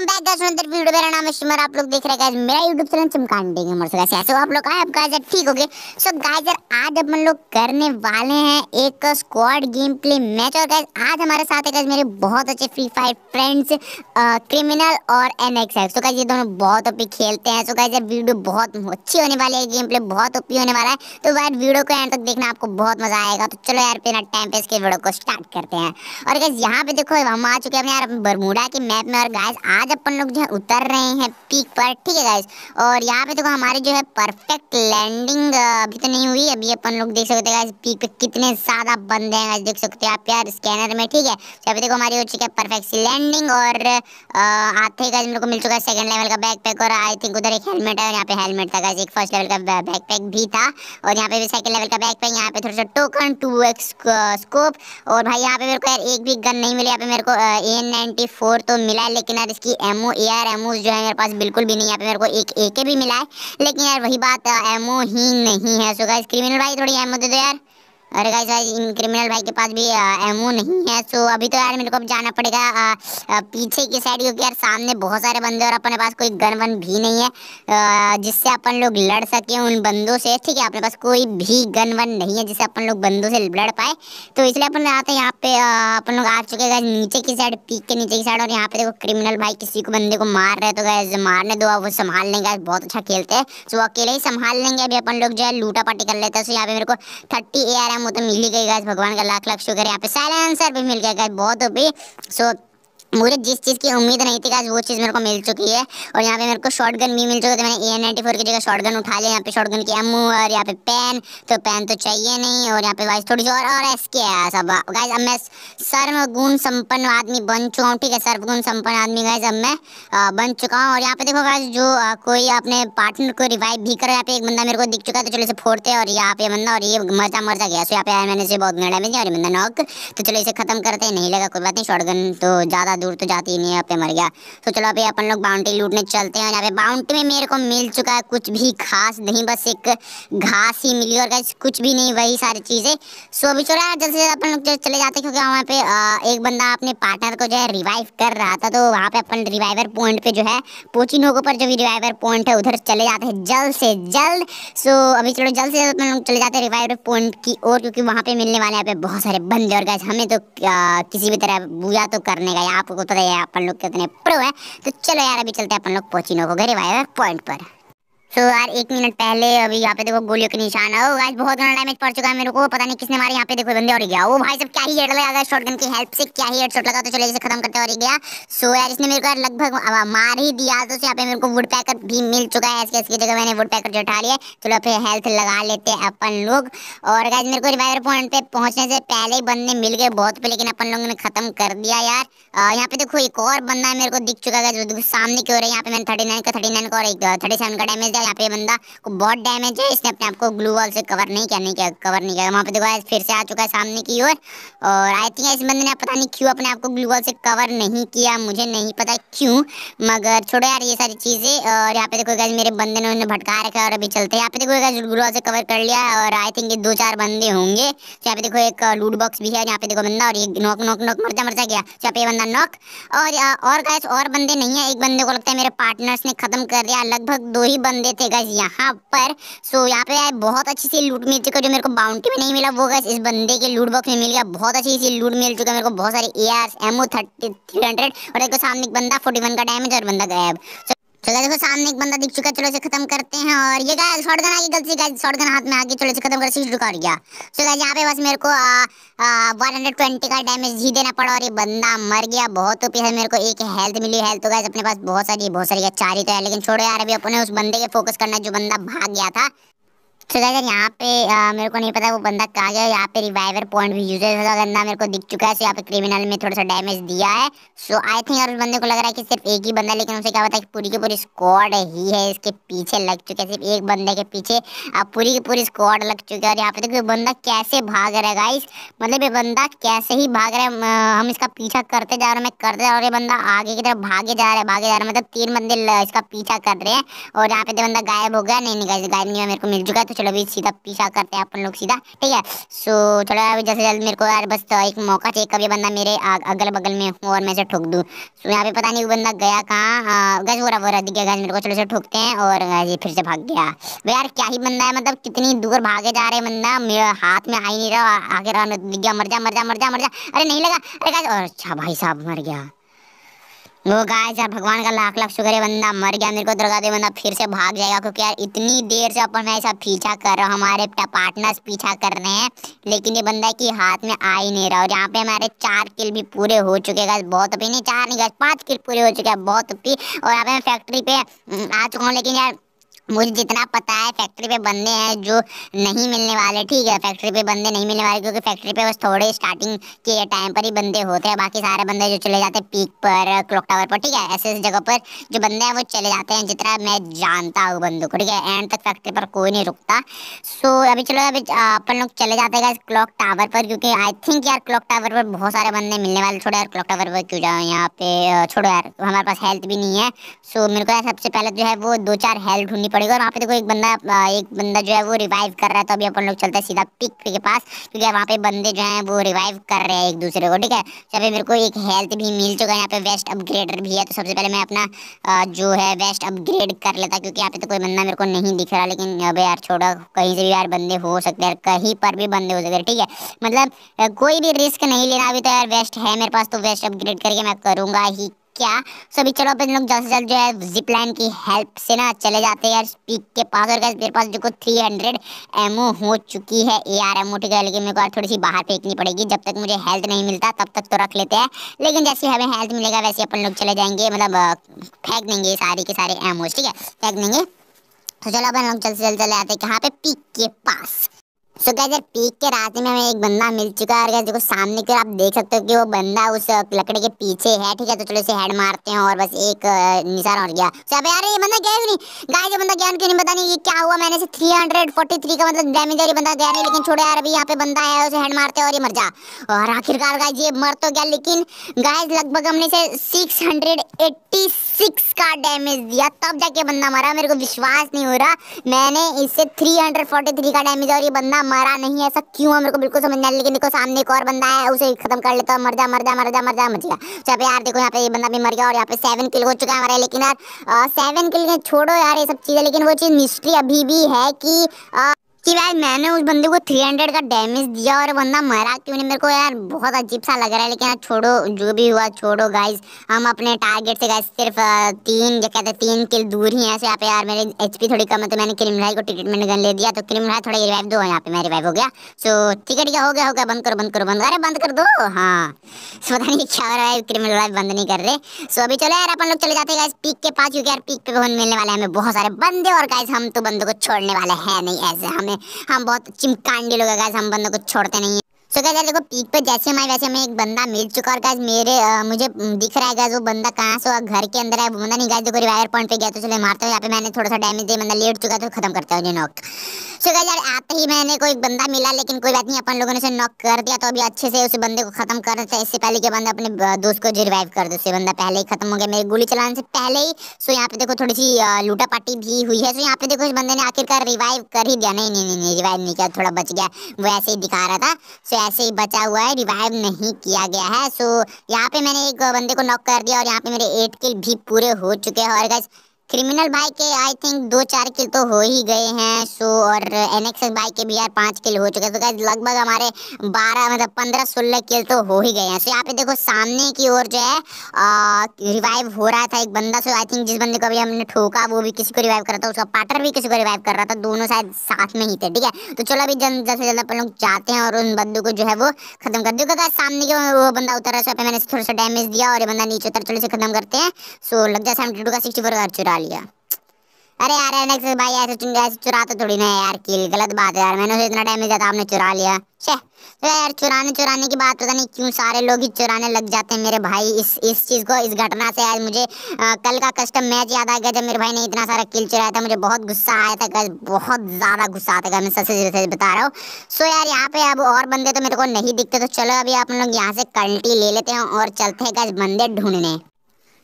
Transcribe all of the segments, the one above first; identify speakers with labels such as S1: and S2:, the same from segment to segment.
S1: Welcome back guys अंदर video मेरा नाम है शिमर आप लोग देख रहे हैं गाइस मेरा YouTube चैनल चमकान देंगे मोर गाइस ऐसे आप लोग आए आप गाइस ठीक हो गए सो गाइस यार आज हम लोग करने वाले हैं एक स्क्वाड गेम प्ले मैच और गाइस आज हमारे साथ है गाइस मेरे बहुत अच्छे फ्री फायर फ्रेंड्स क्रिमिनल और एनएक्सएक्स सो गाइस ये दोनों बहुत ओपी खेलते हैं सो गाइस यार वीडियो बहुत अच्छी होने वाली है गेम प्ले बहुत ओपी होने वाला है तो गाइस वीडियो को एंड तक देखना आपको बहुत मजा आएगा तो चलो यार बिना टाइम पे इसके वीडियो को स्टार्ट करते हैं और गाइस यहां पे देखो हम आ चुके हैं यार बरमूडा के मैप में और गाइस आज गाइस अपन लोग जो है उतर रहे हैं पीक पर ठीक है गाइस और यहाँ पे देखो तो हमारी जो है परफेक्ट लैंडिंग अभी तो नहीं हुई अभी अपन लोग देख सकते हैं पीक पे कितने ज़्यादा बंदे हैं गाइस देख सकते हैं आप यार स्कैनर में ठीक है तो अभी देखो हमारी हो चुकी है परफेक्ट सी लैंडिंग और आते गाइस हम लोग को मिल चुका है सेकंड लेवल का बैकपैक और आई थिंक उधर एक हेलमेट है और यहाँ पे हेलमेट था गाइस एक फर्स्ट लेवल का बैकपैक भी था और यहाँ पे भी सेकंड लेवल का बैकपैक यहाँ पे थोड़ा सा टोकन टू एक्स स्कोप और भाई यहाँ पे मेरे को यार एक भी गन नहीं मिली यहाँ पे मेरे को ए नाइन्टी फोर तो मिला है लेकिन यार इसकी एमओ ए आर एमओ जो है मेरे पास बिल्कुल भी नहीं यहाँ पे मेरे को एक ए के भी मिला है लेकिन यार वही बात एमओ ही नहीं है सो गाइस क्रिमिनल भाई थोड़ी एमओ दे दो यार अरे गाइस इन क्रिमिनल भाई के पास भी एमओ नहीं है सो अभी तो यार मेरे को अब जाना पड़ेगा आ, आ, पीछे की साइड क्योंकि यार सामने बहुत सारे बंदे और अपने पास कोई गन वन भी नहीं है जिससे अपन लोग लड़ सकें उन बंदों से ठीक है अपने पास कोई भी गन वन नहीं है जिससे अपन लोग बंदों से लड़ पाए तो इसलिए अपन आते हैं यहाँ पे अपन लोग आ चुके हैं नीचे की साइड पीक के नीचे की साइड और यहाँ पे देखो क्रिमिनल भाई किसी को बंदे को मार रहे तो गए मारने दो वो संभाल लेंगे बहुत अच्छा खेलते हैं सो अकेले ही संभाल लेंगे अभी अपन लोग जो है लूटा पार्टी कर लेते हैं सो यहाँ पे मेरे को थर्टी ए वो तो मिल ही गई गाइस भगवान का लाख लाख शुक्र यहाँ पे सारे आंसर भी मिल गया गाइस बहुत भी सो मुझे जिस चीज़ की उम्मीद नहीं थी आज वो चीज़ मेरे को मिल चुकी है और यहाँ पे मेरे को शॉर्ट गन भी मिल चुका था तो मैंने ए एन नाइन्टी फोर की जगह शॉर्ट गन उठा लिया यहाँ पे शॉर्ट गन की एमू और यहाँ पे पेन तो पेन तो चाहिए नहीं और यहाँ पे वाइस थोड़ी सी और और एस के है सब गाइज अब मैं सर्व गुण संपन्न आदमी बन चुका हूँ ठीक है सर्व गुण संपन्न आदमी गाइज अब मैं बन चुका हूँ और यहाँ पे देखो गाइज जो कोई अपने पार्टनर को रिवाइव भी कर यहाँ पे एक बंदा मेरे को दिख चुका है तो चलो इसे फोड़ते और यहाँ पे बंदा और ये मरता मरता गया सो यहाँ पे मैंने इसे बहुत गंदा डैमेज और बंदा नॉक तो चलो इसे खत्म करते नहीं लगा कोई बात नहीं शॉर्ट गन तो ज़्यादा दूर तो जाती नहीं है यहाँ पे मर गया तो चलो अभी अपन लोग बाउंड्री लूटने चलते हैं यहाँ पे बाउंड्री में मेरे को मिल चुका है कुछ भी खास नहीं बस एक घास ही मिली और कुछ भी नहीं वही सारी चीज़ें सो अभी चलो यार जल्द अपन लोग चले जाते हैं क्योंकि वहाँ पे एक बंदा अपने पार्टनर को जो है रिवाइव कर रहा था तो वहाँ पे अपन रिवाइवर पॉइंट पे जो है पोचिनोको पर जो भी रिवाइवर पॉइंट है उधर चले जाते हैं जल्द से जल्द सो अभी चलो जल्द से जल्द अपन लोग चले जाते हैं रिवाइवर पॉइंट की ओर क्योंकि वहाँ पे मिलने वाले यहाँ पे बहुत सारे बंदे और गए हमें तो किसी भी तरह बुरा तो करने का यहाँ आपको पता तो है अपन लोग कितने प्रो है तो चलो यार अभी चलते हैं अपन लोग पोचिनो को गरीब आया पॉइंट पर सो so, यार एक मिनट पहले अभी यहाँ पे देखो गोलियों के निशान है गाइस बहुत गंदा डैमेज पड़ चुका है मेरे को पता नहीं किसने मारे यहाँ पे देखो बंदे और गया वो भाई सब क्या ही हेड लगा गन की हेल्प से क्या ही हेड शॉट लगा तो चले जैसे खत्म करते और गया सो so, यार इसने मेरे को यार लगभग मार ही दिया तो यहाँ पे मेरे को वुड पैकर भी मिल चुका है ऐसे इसकी जगह मैंने वुड पैकर जटा लिया चलो फिर हेल्थ लगा लेते हैं अपन लोग और गाइज मेरे को रिवाइवर पॉइंट पे पहुंचने से पहले ही बंदे मिल गए बहुत पे लेकिन अपन लोगों ने खत्म कर दिया यार यहाँ पे देखो एक और बंदा है मेरे को दिख चुका है सामने क्यों ओर है यहाँ पे मैंने थर्टी नाइन का थर्टी नाइन का और एक थर्टी सेवन का डैमेज गया यहाँ पे बंदा को बहुत डैमेज है इसने अपने आप को ग्लू वॉल से कवर नहीं किया नहीं किया कवर नहीं किया वहाँ पे देखो आज फिर से आ चुका है सामने की ओर और आई थिंक इस बंदे ने पता नहीं क्यों अपने आप को ग्लू वॉल से कवर नहीं किया मुझे नहीं पता क्यों मगर छोड़ो यार ये सारी चीज़ें और यहाँ पे देखो गैस मेरे बंदे ने उन्हें भटका रखा और अभी चलते हैं यहाँ पे देखो गैस ग्लू वॉल से कवर कर लिया और आई थिंक ये दो चार बंदे होंगे तो यहाँ पे देखो एक लूट बॉक्स भी है यहाँ पे देखो बंदा और ये नॉक नॉक नॉक मरता मरता गया तो यहाँ पे बंदा नॉक और और गैस और बंदे नहीं है एक बंदे को लगता है मेरे पार्टनर्स ने खत्म कर दिया लगभग दो ही बंदे देते गैस यहाँ पर सो यहाँ पे आए बहुत अच्छी सी लूट मिल चुका जो मेरे को बाउंड्री में नहीं मिला वो गैस इस बंदे के लूट बॉक्स में मिल गया बहुत अच्छी सी लूट मिल चुका मेरे को बहुत सारे A R M O thirty three hundred और एक सामने एक बंदा फोर्टी वन का डैमेज और बंदा गायब चलो देखो सामने एक बंदा दिख चुका चलो इसे खत्म करते हैं और ये गाइस शॉटगन गई गलती गाइस शॉटगन हाथ में आ गई चलो इसे खत्म कर सीट रुका गया सो गाइस यहां पे बस मेरे को वन हंड्रेड ट्वेंटी का डैमेज ही देना पड़ा और ये बंदा मर गया बहुत ओपी है मेरे को एक हेल्थ मिली हेल्थ तो गाइस अपने पास बहुत सारी बहुत सारी चार ही तो है लेकिन छोड़ो यार अभी अपने उस बंदे के फोकस करना जो बंदा भाग गया था सो अगर यहाँ पे आ, मेरे को नहीं पता वो बंदा कहाँ गया यहाँ पे रिवाइवर पॉइंट भी यूज है तो गंदा मेरे को दिख चुका है सो तो यहाँ पे क्रिमिनल में थोड़ा सा डैमेज दिया है सो आई थिंक यार उस बंदे को लग रहा है कि सिर्फ एक ही बंदा लेकिन उसे क्या पता कि पूरी की पूरी स्क्वाड ही है इसके पीछे लग चुके सिर्फ एक बंदे के पीछे अब पूरी की पूरी स्क्वाड लग चुकी है और यहाँ पे देखो बंदा कैसे भाग रहा है गाइस मतलब ये बंदा कैसे ही भाग रहा है हम इसका पीछा करते जा रहे हैं करते जा रहे ये बंदा आगे की तरफ भागे जा रहा है भागे जा रहा है मतलब तीन बंदे इसका पीछा कर रहे हैं और यहाँ पे तो बंदा गायब हो गया नहीं नहीं गायब नहीं हुआ मेरे को मिल चुका है तो चलो अभी सीधा पीछा करते हैं अपन लोग सीधा ठीक है सो चलो अभी जैसे जल्द मेरे को यार बस तो एक मौका चाहिए कभी बंदा मेरे अगल बगल में हूँ और मैं से ठोक दूँ सो यहाँ पे पता नहीं वो बंदा गया कहाँ हाँ, गज हो रहा हो रहा दिख गया गज मेरे को चलो से ठोकते हैं और ये फिर से भाग गया वो यार क्या ही बंदा है मतलब कितनी दूर भागे जा रहे हैं बंदा मेरे हाथ में आ ही नहीं रहा आगे रहा दिख गया मर जा मर जा मर जा मर जा अरे नहीं लगा अरे गज और अच्छा भाई साहब मर गया वो गाय यार भगवान का लाख लाख शुक्र है बंदा मर गया मेरे को दुर्गा दे बंदा फिर से भाग जाएगा क्योंकि यार इतनी देर से अपन ऐसा पीछा कर रहा हूँ हमारे पार्टनर्स पीछा कर रहे हैं लेकिन ये बंदा की हाथ में आ ही नहीं रहा और यहाँ पे हमारे चार किल भी पूरे हो चुके गए बहुत अभी नहीं चार नहीं गए पाँच किल पूरे हो चुके हैं बहुत अभी और यहाँ पे मैं फैक्ट्री पे हम्म, आ चुका हूँ लेकिन यार मुझे जितना पता है फैक्ट्री पे बंदे हैं जो नहीं मिलने वाले ठीक है फैक्ट्री पे बंदे नहीं मिलने वाले क्योंकि फैक्ट्री पे बस थोड़े स्टार्टिंग के टाइम पर ही बंदे होते हैं बाकी सारे बंदे जो चले जाते हैं पीक पर क्लॉक टावर पर ठीक है ऐसे ऐसी जगह पर जो बंदे हैं वो चले जाते हैं जितना मैं जानता हूँ बंदों को ठीक है एंड तक फैक्ट्री पर कोई नहीं रुकता सो अभी चलो अभी अपन लोग चले जाते हैं क्लॉक टावर पर क्योंकि आई थिंक यार क्लॉक टावर पर बहुत सारे बंदे मिलने वाले छोड़ो यार क्लॉक टावर पर क्यों जाओ यहाँ पे छोड़ो यार हमारे पास हेल्थ भी नहीं है सो मेरे को यार सबसे पहले तो जो है वो दो चार हेल्थ ढूंढनी पड़ेगा और वहाँ पे देखो एक बंदा एक बंदा जो है वो रिवाइव कर रहा है तो अभी अपन लोग चलते हैं सीधा पिक के पास क्योंकि वहाँ पे बंदे जो हैं वो रिवाइव कर रहे हैं एक दूसरे को ठीक है जब मेरे को एक हेल्थ भी मिल चुका है यहाँ पे वेस्ट अपग्रेडर भी है तो सबसे पहले मैं अपना जो है वेस्ट अपग्रेड कर लेता क्योंकि यहाँ पे तो कोई बंदा मेरे को नहीं दिख रहा लेकिन अब यार छोड़ा कहीं से भी यार बंदे हो सकते हैं कहीं पर भी बंदे हो सकते हैं ठीक है मतलब कोई भी रिस्क नहीं लेना अभी तो यार वेस्ट है मेरे पास तो वेस्ट अपग्रेड करके मैं करूँगा ही किया सो अभी चलो अपन लोग जल्द से जल्द जो है जिप लाइन की हेल्प से ना चले जाते हैं यार स्पीक के पास और मेरे पास देखो थ्री हंड्रेड एमओ हो चुकी है ए आर एमओ ठीक है लेकिन मेरे को थोड़ी सी बाहर फेंकनी पड़ेगी जब तक मुझे हेल्थ नहीं मिलता तब तक तो रख लेते हैं लेकिन जैसे हमें हेल्थ मिलेगा वैसे अपन लोग चले जाएंगे मतलब फेंक देंगे सारी के सारे एमओ ठीक है फेंक देंगे तो चलो अपन लोग जल्द से जल्द चले जाते हैं कहाँ पे पीक के पास सो गैस यार पीक के रास्ते में हमें एक बंदा मिल चुका है और गैस देखो सामने की आप देख सकते हो कि वो बंदा उस लकड़ी के पीछे है ठीक है तो चलो इसे हेड मारते हैं और बस एक निशान और गया सो अब यार ये बंदा गया नहीं गाइस ये बंदा गया क्यों नहीं पता नहीं ये क्या हुआ मैंने इसे 343 का मतलब डैमेज है बंदा गया नहीं लेकिन छोड़ो यार अभी यहाँ पे बंदा है उसे हेड मारते और ये मर जा और आखिरकार गाइस ये मर तो गया लेकिन गाइस लगभग हमने इसे 686 का डैमेज दिया तब जाके बंदा मरा मेरे को विश्वास नहीं हो रहा मैंने इससे 343 का डैमेज और ये बंदा मरा नहीं ऐसा क्यों है मेरे को बिल्कुल समझ नहीं लेकिन देखो सामने एक और बंदा है उसे खत्म कर लेता हूँ मर जा मर जा मर जा मर जा मर जा यहाँ पे यार देखो यहाँ पे ये बंदा भी मर गया और यहाँ पे सेवन किल हो चुका है हमारे लेकिन यार सेवन किल छोड़ो यार ये सब चीज़ें लेकिन वो चीज़ मिस्ट्री अभी भी है कि आ, कि भाई मैंने उस बंदे को 300 का डैमेज दिया और बंदा मरा क्यों नहीं मेरे को यार बहुत अजीब सा लग रहा है लेकिन यार छोड़ो जो भी हुआ छोड़ो गाइज हम अपने टारगेट से गाइज सिर्फ तीन जो कहते तीन किल दूर ही हैं ऐसे यहाँ पे यार मेरे एचपी थोड़ी कम है तो मैंने राय को ट्रीटमेंट गन ले दिया तो राय थोड़ा रिवाइव दो यहाँ पे मैं रिवाइव हो गया सो ठीक है ठीक है हो गया हो गया बंद करो बंद करो बंद अरे बंद कर दो हाँ पता नहीं क्या हो रहा है क्रिमिनल रिवाइव बंद नहीं कर रहे सो अभी चलो यार अपन लोग चले जाते हैं पीक के पास क्योंकि यार पीक पे मिलने वाले हमें बहुत सारे बंदे और गाइज हम तो बंदों को छोड़ने वाले हैं नहीं ऐसे हमें में हम बहुत चिमकांडी लोग हम बंदों को छोड़ते नहीं सो गैस देखो पीक पे जैसे मैं वैसे मैं एक बंदा मिल चुका और गैस मेरे आ, मुझे दिख रहा है गैस वो बंदा कहाँ से घर के अंदर है वो बंदा नहीं गैस देखो रिवाइवर पॉइंट पे गया तो चले मारते हैं यहाँ पे मैंने थोड़ा सा डैमेज दिया बंदा लेट चुका तो खत्म करते हैं नॉक सो गैस यार आते ही मैंने कोई बंदा मिला लेकिन कोई बात नहीं अपन लोगों ने उसे नॉक कर दिया तो अभी अच्छे से उस बंदे को खत्म कर देते हैं इससे पहले कि बंदा अपने दोस्त को रिवाइव कर दे उससे बंदा पहले ही खत्म हो गया मेरी गोली चलाने से पहले ही सो यहाँ पे देखो थोड़ी सी लूटापाटी भी हुई है सो यहाँ पे देखो इस बंदे ने आखिरकार रिवाइव कर ही दिया नहीं नहीं नहीं रिवाइव नहीं किया थोड़ा बच गया वो ऐसे ही दिखा रहा था सो ऐसे ही बचा हुआ है रिवाइव नहीं किया गया है सो यहाँ पे मैंने एक बंदे को नॉक कर दिया और यहाँ पे मेरे एट किल भी पूरे हो चुके हैं और गैस क्रिमिनल भाई के आई थिंक दो चार किल तो हो ही गए हैं सो और एन एक्स भाई के भी यार पाँच किल हो चुके हैं तो लगभग हमारे बारह मतलब पंद्रह सोलह किल तो हो ही गए हैं सो यहाँ पे देखो सामने की ओर जो है रिवाइव हो रहा था एक बंदा सो आई थिंक जिस बंदे को अभी हमने ठोका वो भी किसी को रिवाइव कर रहा था उसका पार्टनर भी किसी को रिवाइव कर रहा था दोनों शायद साथ में ही थे ठीक है तो चलो अभी जल्द जल्द से जल्द अपन लोग जाते हैं और उन बंदों को जो है वो खत्म कर दूँगा तो सामने के वो बंदा उतर रहा है सो मैंने थोड़ा सा डैमेज दिया और ये बंदा नीचे उतर चले से खत्म करते हैं सो लग जाए सेवेंटी टू का सिक्सटी फोर का चुरा लिया अरे यार एनएक्स भाई ऐसे चुंगा ऐसे चुरा तो थोड़ी ना यार किल गलत बात है यार मैंने उसे इतना डैमेज दिया था आपने चुरा लिया छे तो यार चुराने चुराने की बात पता नहीं क्यों सारे लोग ही चुराने लग जाते हैं मेरे भाई इस इस चीज़ को इस घटना से आज मुझे आ, कल का कस्टम मैच याद आ गया जब मेरे भाई ने इतना सारा किल चुराया था मुझे बहुत गुस्सा आया था कल बहुत ज़्यादा गुस्सा आता था मैं सबसे सच बता रहा हूँ सो यार यहाँ पे अब और बंदे तो मेरे को नहीं दिखते तो चलो अभी आप लोग यहाँ से कल्टी ले लेते हैं और चलते हैं गज बंदे ढूंढने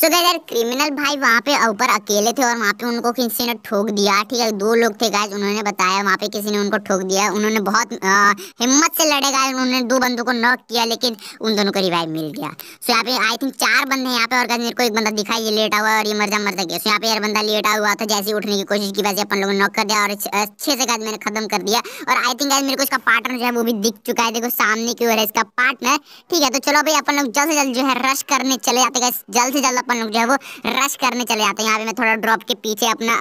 S1: सो so यार क्रिमिनल भाई वहाँ पे ऊपर अकेले थे और वहाँ पे उनको किसी ने ठोक दिया ठीक है दो लोग थे गाय उन्होंने बताया वहाँ पे किसी ने उनको ठोक दिया उन्होंने बहुत आ, हिम्मत से लड़े गाय उन्होंने दो बंदों को नॉक किया लेकिन उन दोनों को रिवाइव मिल गया सो so यहाँ पे आई थिंक चार बंदे हैं यहाँ पे और गाय मेरे को एक बंदा दिखाई ये लेटा हुआ और ये मरजा मरजा गया सो so यहाँ पे यार बंदा लेटा हुआ था जैसे उठने की कोशिश की वैसे अपन लोगों ने नॉक कर दिया और अच्छे से गाय मैंने खत्म कर दिया और आई थिंक गाइज मेरे को इसका पार्टनर जो है वो भी दिख चुका है देखो सामने की ओर है इसका पार्टनर ठीक है तो चलो भाई अपन लोग जल्द से जल्द जो है रश करने चले जाते जल्द से जल्द अपन लोग जो है वो रश करने चले जाते हैं यहाँ पे मैं थोड़ा ड्रॉप के पीछे अपना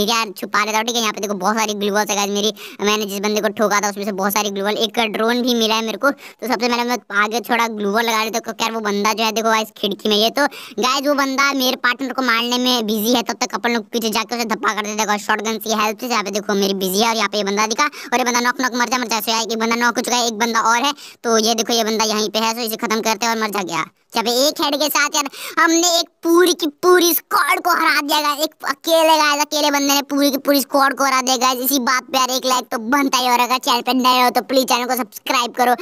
S1: एरिया छुपा लेता हूँ ठीक है यहाँ पे देखो बहुत सारी ग्लूवल्स है मेरी मैंने जिस बंदे को ठोका था उसमें से बहुत सारी ग्लूवल एक ड्रोन भी मिला है मेरे को तो सबसे पहले मैं आगे थोड़ा ग्लूवल लगा देता हूँ यार वो बंदा जो है देखो इस खिड़की में ये तो गाय वो बंदा मेरे पार्टनर को मारने में बिजी है तब तक अपन लोग पीछे जाकर उसे धप्पा कर देते शॉर्ट गन की हेल्प से यहाँ पे देखो मेरी बिजी है और यहाँ पे बंदा दिखा और ये बंदा नॉक नॉक मर जा मर जा एक बंदा नॉक हो चुका है एक बंदा और है तो ये देखो ये बंदा यहीं पे है तो इसे खत्म करते हैं और मर जा गया जब एक हेड के साथ यार हमने एक पूरी की पूरी स्क्वाड को हरा दिया गया एक अकेले गाइस अकेले बंदे ने पूरी की पूरी स्क्वाड को हरा दिया गाइस इसी बात पे यार एक लाइक तो बनता ही हो रहा चैनल पे नए हो तो प्लीज चैनल को सब्सक्राइब करो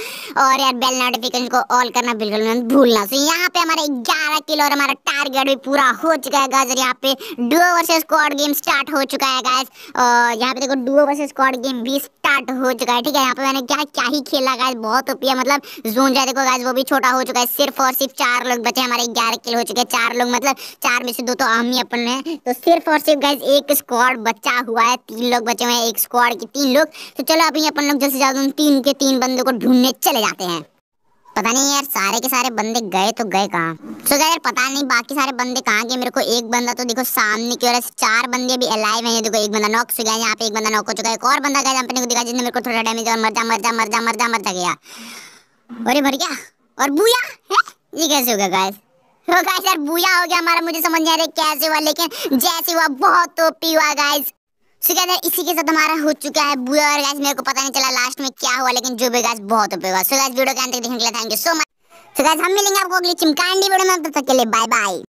S1: और यार बेल नोटिफिकेशन को ऑल करना बिल्कुल मत भूलना सो यहाँ पे हमारे ग्यारह किलो और हमारा टारगेट भी पूरा हो चुका है गाइस यहाँ पे duo versus squad game start हो चुका है गाइस और यहाँ पे देखो डुओ वर्सेस स्क्वाड गेम भी स्टार्ट हो चुका है ठीक है यहाँ पे मैंने क्या क्या ही खेला गाइस बहुत ओपी है मतलब जोन जाए देखो गाइस वो भी छोटा हो चुका है सिर्फ और सिर्फ चार लोग बचे हमारे ग्यारह किल हो चुके हैं चार लोग मतलब चार में से दो तो हम ही अपन हैं तो सिर्फ और सिर्फ गैस एक स्क्वाड बचा हुआ है तीन लोग बचे हुए हैं एक स्क्वाड के तीन लोग तो चलो अभी अपन लोग जल्द से जल्द उन तीन के तीन बंदों को ढूंढने चले जाते हैं पता नहीं यार सारे के सारे बंदे गए तो गए कहाँ सो यार पता नहीं बाकी सारे बंदे कहाँ गए मेरे को एक बंदा तो देखो सामने की ओर से चार बंदे भी अलाइव हैं देखो एक बंदा नॉक सो गया यहाँ पे एक बंदा नॉक हो चुका है एक और बंदा गया जहाँ पे दिखा जिसने मेरे को थोड़ा डैमेज और मर जा मर जा मर जा मर जा मर जा गया अरे मर गया और बुया है? ये कैसे होगा गाइस हो गाइस यार बुया हो गया हमारा मुझे समझ नहीं आ रहा कैसे हुआ लेकिन जैसे हुआ बहुत टोपी हुआ गाइस सो गाइस इसी के साथ हमारा हो चुका है बुया और गाइस मेरे को पता नहीं चला लास्ट में क्या हुआ लेकिन जो भी गाइस बहुत टोपी हुआ सो गाइस वीडियो के अंत तक देखने के लिए thank you so much so guys हम मिलेंगे आपको अगली चिमकांडी वीडियो में तब तक के लिए बाय बाय